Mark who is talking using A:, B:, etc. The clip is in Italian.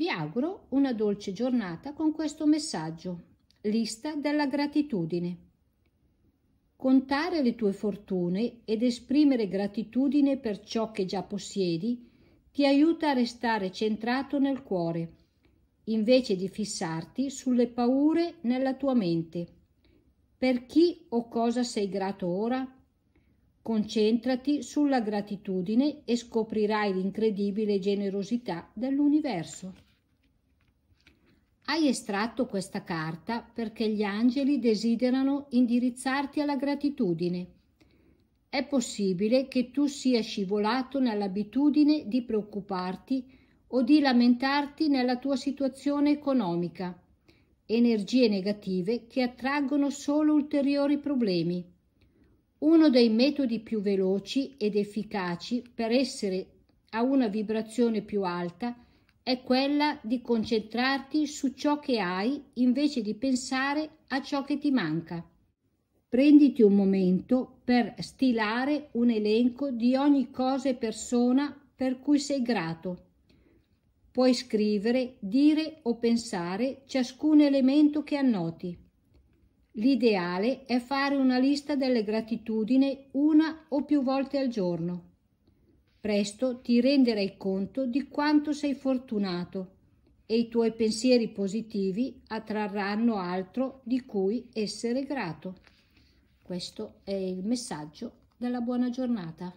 A: Vi auguro una dolce giornata con questo messaggio. Lista della gratitudine. Contare le tue fortune ed esprimere gratitudine per ciò che già possiedi ti aiuta a restare centrato nel cuore, invece di fissarti sulle paure nella tua mente. Per chi o cosa sei grato ora? Concentrati sulla gratitudine e scoprirai l'incredibile generosità dell'universo. Hai estratto questa carta perché gli angeli desiderano indirizzarti alla gratitudine. È possibile che tu sia scivolato nell'abitudine di preoccuparti o di lamentarti nella tua situazione economica. Energie negative che attraggono solo ulteriori problemi. Uno dei metodi più veloci ed efficaci per essere a una vibrazione più alta è è quella di concentrarti su ciò che hai invece di pensare a ciò che ti manca. Prenditi un momento per stilare un elenco di ogni cosa e persona per cui sei grato. Puoi scrivere, dire o pensare ciascun elemento che annoti. L'ideale è fare una lista delle gratitudini una o più volte al giorno. Presto ti renderai conto di quanto sei fortunato e i tuoi pensieri positivi attrarranno altro di cui essere grato. Questo è il messaggio della buona giornata.